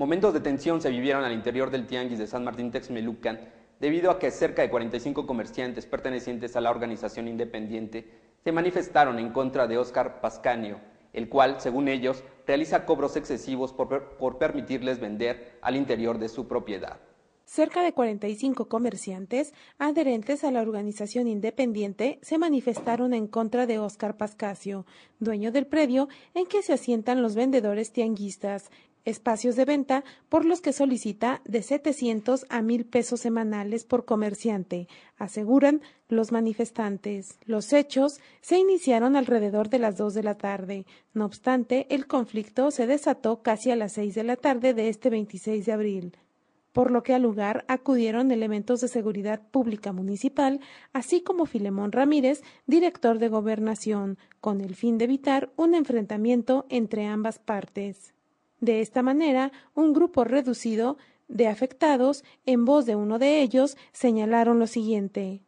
Momentos de tensión se vivieron al interior del tianguis de San Martín Texmelucan debido a que cerca de 45 comerciantes pertenecientes a la organización independiente se manifestaron en contra de Óscar Pascanio, el cual, según ellos, realiza cobros excesivos por permitirles vender al interior de su propiedad cerca de 45 comerciantes adherentes a la organización independiente se manifestaron en contra de Óscar Pascasio, dueño del predio en que se asientan los vendedores tianguistas, espacios de venta por los que solicita de 700 a 1000 pesos semanales por comerciante, aseguran los manifestantes. Los hechos se iniciaron alrededor de las 2 de la tarde. No obstante, el conflicto se desató casi a las 6 de la tarde de este 26 de abril por lo que al lugar acudieron elementos de seguridad pública municipal, así como Filemón Ramírez, director de gobernación, con el fin de evitar un enfrentamiento entre ambas partes. De esta manera, un grupo reducido de afectados, en voz de uno de ellos, señalaron lo siguiente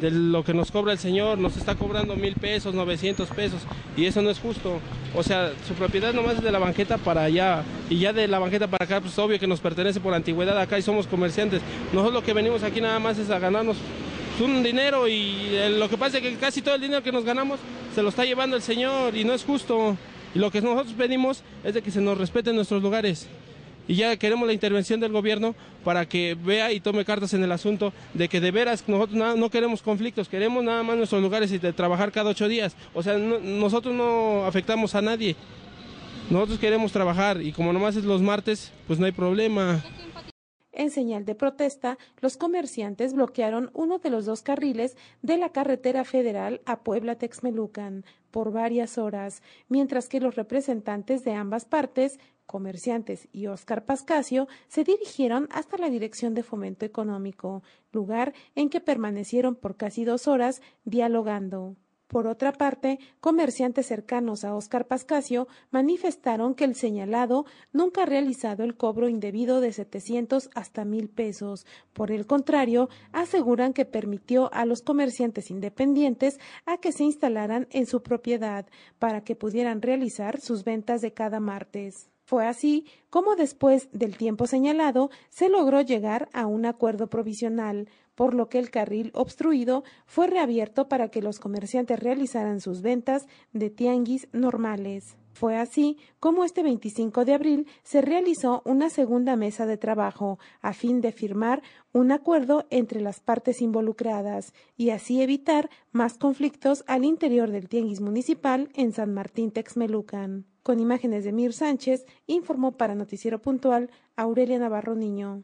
de lo que nos cobra el señor, nos está cobrando mil pesos, 900 pesos, y eso no es justo. O sea, su propiedad nomás es de la banqueta para allá, y ya de la banqueta para acá, pues obvio que nos pertenece por antigüedad acá y somos comerciantes. Nosotros lo que venimos aquí nada más es a ganarnos un dinero y eh, lo que pasa es que casi todo el dinero que nos ganamos se lo está llevando el señor y no es justo. Y lo que nosotros pedimos es de que se nos respeten nuestros lugares y ya queremos la intervención del gobierno para que vea y tome cartas en el asunto de que de veras nosotros no, queremos conflictos, queremos nada más nuestros lugares y de trabajar cada ocho días. O sea, nosotros no afectamos a nadie. Nosotros queremos trabajar y como nomás es los martes, pues no hay problema. En señal de protesta, los comerciantes bloquearon uno de los dos carriles de la carretera federal a Puebla Texmelucan por varias horas, mientras que los representantes de ambas partes comerciantes y Oscar Pascasio se dirigieron hasta la Dirección de Fomento Económico, lugar en que permanecieron por casi dos horas dialogando. Por otra parte, comerciantes cercanos a Oscar Pascasio manifestaron que el señalado nunca ha realizado el cobro indebido de 700 hasta mil pesos. Por el contrario, aseguran que permitió a los comerciantes independientes a que se instalaran en su propiedad para que pudieran realizar sus ventas de cada martes. Fue así como después del tiempo señalado se logró llegar a un acuerdo provisional, por lo que el carril obstruido fue reabierto para que los comerciantes realizaran sus ventas de tianguis normales. Fue así como este 25 de abril se realizó una segunda mesa de trabajo a fin de firmar un acuerdo entre las partes involucradas y así evitar más conflictos al interior del tianguis municipal en San Martín Texmelucan. Con imágenes de Mir Sánchez, informó para Noticiero Puntual Aurelia Navarro Niño.